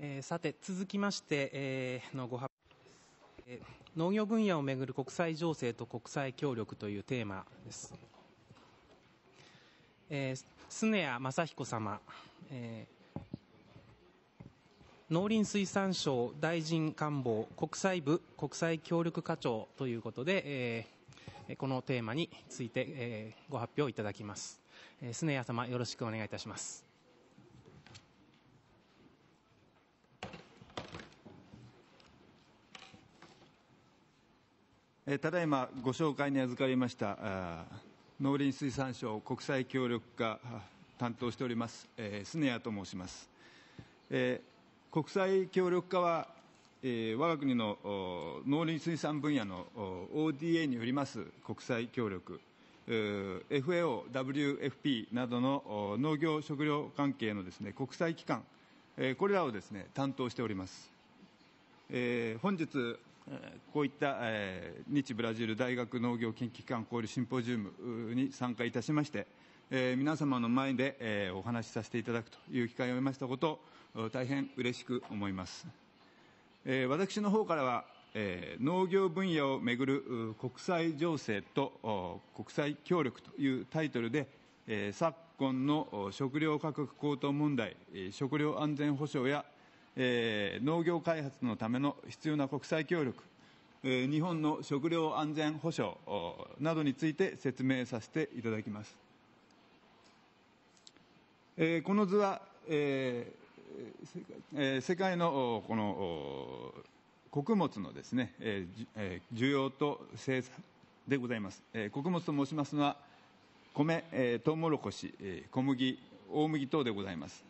えー、さて、続きまして、えー、のご発表です、えー、農業分野をめぐる国際情勢と国際協力というテーマです。えー、スネア正彦様、えー、農林水産省大臣官房国際部国際協力課長ということで、えー、このテーマについて、えー、ご発表いただきます。えー、スネア様、よろしくお願いいたします。ただいまご紹介に預かりました農林水産省国際協力課担当しております、えスネアと申します、え国際協力課は、え我が国の農林水産分野の ODA によります国際協力 FAO、WFP などの農業食料関係のですね国際機関これらをですね担当しております本日こういった日ブラジル大学農業研究機関交流シンポジウムに参加いたしまして、え皆様の前で、えお話しさせていただくという機会を得ましたことを大変嬉しく思います、え私の方からは、え農業分野をめぐる国際情勢と国際協力というタイトルで、え昨今の食料価格高騰問題食料安全保障や農業開発のための必要な国際協力日本の食料安全保障などについて説明させていただきます。えこの図は、え世界のこの穀物のですね、え需要と生産でございます、穀物と申しますのは米、えー、トウモロコシ、小麦大麦等でございます、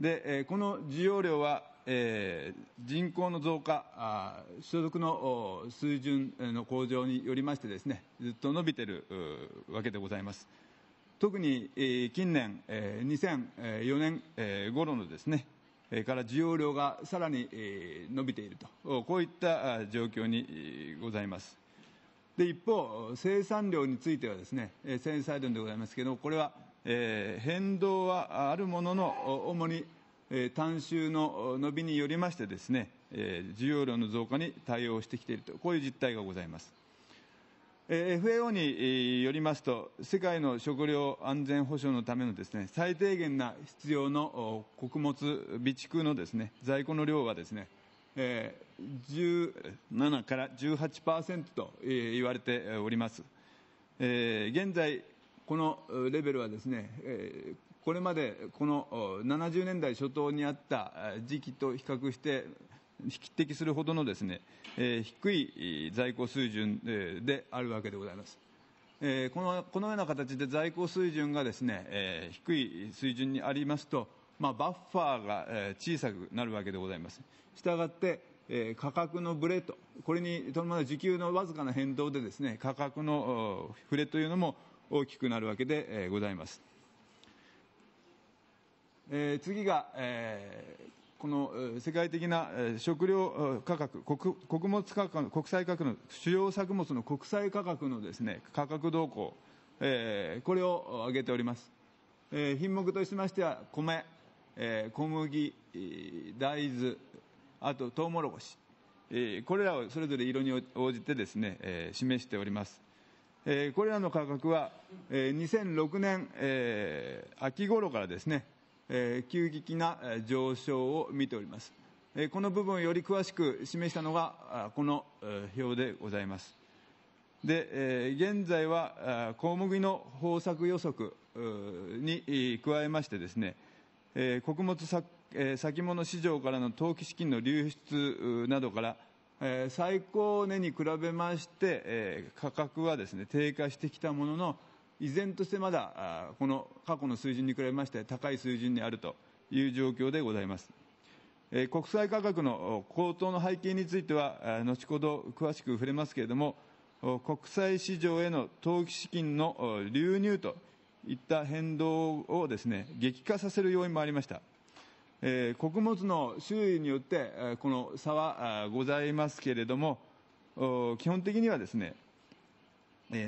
でこの需要量は、えー、人口の増加所得の水準の向上によりましてですねずっと伸びているわけでございます特に、えー、近年、えー、2004年、えー、頃のですねから需要量がさらに伸びているとこういった状況にございますで一方生産量についてはですね生産量でございますけどこれはえー、変動はあるものの主に短周の伸びによりましてですね、えー、需要量の増加に対応してきているとこういう実態がございます FAO によりますと世界の食料安全保障のためのですね最低限な必要の穀物備蓄のですね在庫の量はですね17から18%と言われております現在このレベルはですね、これまでこの70年代初頭にあった時期と比較して匹敵するほどのですね、低い在庫水準であるわけでございます。えこのこのような形で在庫水準がですね、え低い水準にありますと、まあ、バッファーが、え小さくなるわけでございます。したがって、え価格のブレとこれに伴う需給のわずかな変動でですね価格の振れというのも大きくなるわけでございます。えー、次が、えー、この世界的な食料価格国穀物価格国際価格の主要作物の国際価格のですね価格動向、えー、これを挙げております、えー、品目としましては米、えー、小麦大豆あとトウモロコシ、えこれらをそれぞれ色に応じてですね、えー、示しておりますえー、これらの価格は、えー、2006年、えー、秋頃からですね、えー、急激な上昇を見ております、えー、この部分をより詳しく示したのがこの表でございますで、えー、現在は小麦の豊作予測に加えましてですね、えー、穀物先,、え先物市場からの投機資金の流出などから最高値に比べまして価格は低下してきたものの依然としてまだこの過去の水準に比べまして高い水準にあるという状況でございます国際価格の高騰の背景については後ほど詳しく触れますけれども国際市場への投機資金の流入といった変動をですね激化させる要因もありました穀物の種類によってこの差はございますけれども基本的にはですね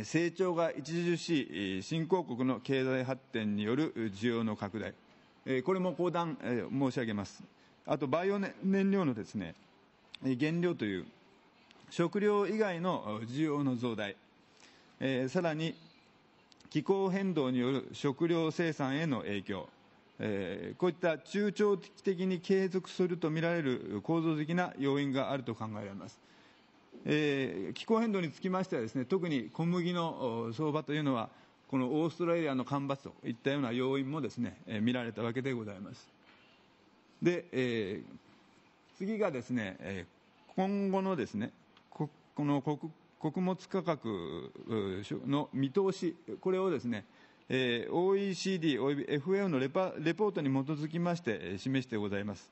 成長が著しい新興国の経済発展による需要の拡大これも後段申し上げますあとバイオ燃料のですね原料という食料以外の需要の増大さらに気候変動による食料生産への影響こういった中長期的に継続するとみられる構造的な要因があると考えられます。え気候変動につきましてはですね特に小麦の相場というのはこのオーストラリアの干ばつといったような要因もですね、え見られたわけでございますで、えー、次がですね、え今後のですねここの穀穀物価格の見通しこれをですね OECD および FAO のレパレポートに基づきまして示してございます。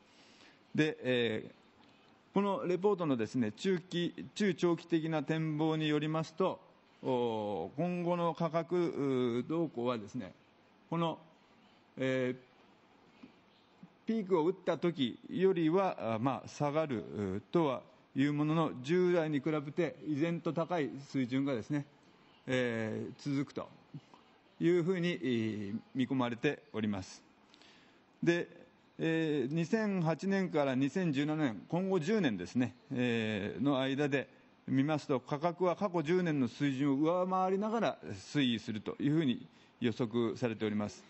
で、えー、このレポートのですね中期中長期的な展望によりますと、今後の価格動向はですね、この、えーピークを打った時よりは、まあ、下がるとはいうものの、従来に比べて依然と高い水準がですね、えー、続くというふうに見込まれておりますで2008年から2017年今後10年ですねの間で見ますと価格は過去10年の水準を上回りながら推移するというふうに予測されております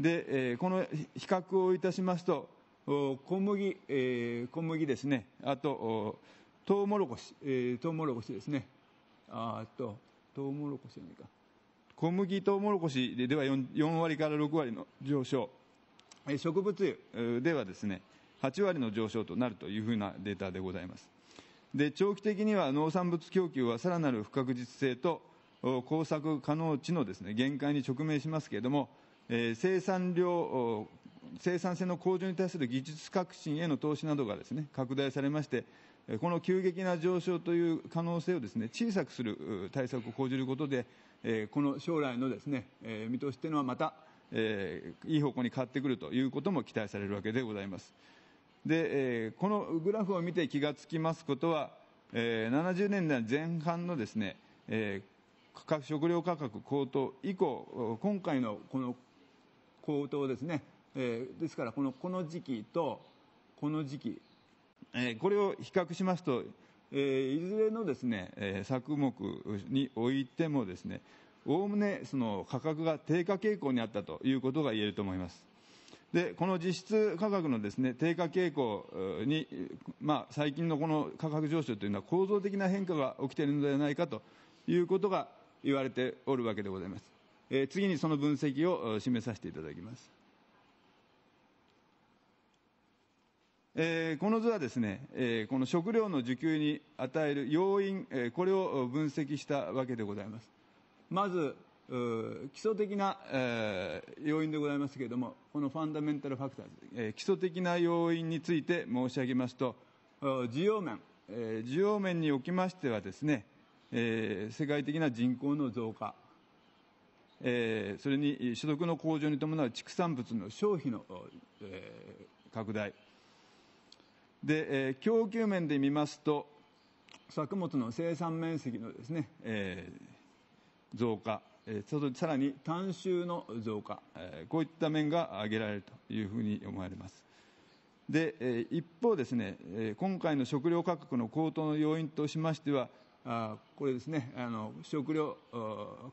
でこの比較をいたしますと小麦小麦ですねあとトウモロコシトウモロコシですねあとトウモロコシじゃないか小麦、とうもろこしでは 4, 4割から6割の上昇、植物油ではですね8割の上昇となるというふうなデータでございます。で長期的には農産物供給はさらなる不確実性と耕作可能地のです、ね、限界に直面しますけれども、えー、生産量生産性の向上に対する技術革新への投資などがです、ね、拡大されましてこの急激な上昇という可能性をです、ね、小さくする対策を講じることでえこの将来のですね、え見通しというのはまた、えいい方向に変わってくるということも期待されるわけでございます。で、えこのグラフを見て気がつきますことは、え70年代前半のですね、え食料価格高騰以降、今回のこの高騰ですね、えですからこのこの時期とこの時期、えこれを比較しますと、いずれのですね作目においてもですねおおむねその価格が低下傾向にあったということが言えると思いますでこの実質価格のですね低下傾向に、まあ、最近のこの価格上昇というのは構造的な変化が起きているのではないかということが言われておるわけでございます、えー、次にその分析を示させていただきますえー、この図はですね、えー、この食料の需給に与える要因、えー、これを分析したわけでございます。まず、基礎的な、えー、要因でございますけれども、このファンダメンタルファクターズ、えー、基礎的な要因について申し上げますと、需要面、えー、需要面におきましてはですね、えー、世界的な人口の増加、えー、それに所得の向上に伴う畜産物の消費の、えー、拡大、で、えー、供給面で見ますと作物の生産面積のですね、えー、増加、えー、さらに単収の増加、えー、こういった面が挙げられるというふうに思われますで、えー、一方ですね、えー、今回の食料価格の高騰の要因としましてはあこれですねあの食料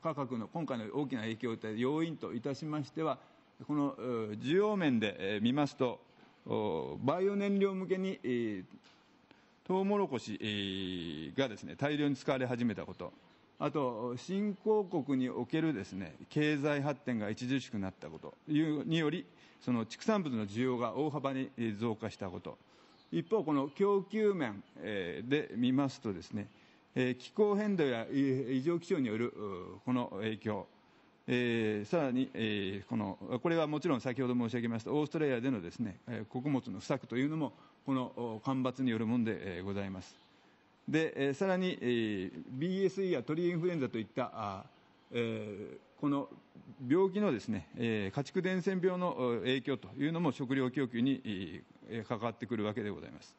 価格の今回の大きな影響を要因といたしましてはこの需要面で見ますとバイオ燃料向けに、えー、トウモロコシ、えー、がですね大量に使われ始めたことあと新興国におけるですね経済発展が著しくなったことによりその畜産物の需要が大幅に増加したこと一方この供給面、えで見ますとですね、え気候変動や異常気象によるこの影響えー、さらに、えー、このこれはもちろん先ほど申し上げましたオーストラリアでのですね穀物の不作というのもこの干ばつによるものでございますでさらに、えー、BSE や鳥インフルエンザといったえー、この病気のですね、えー、家畜伝染病の影響というのも食料供給に、えー、関わってくるわけでございます。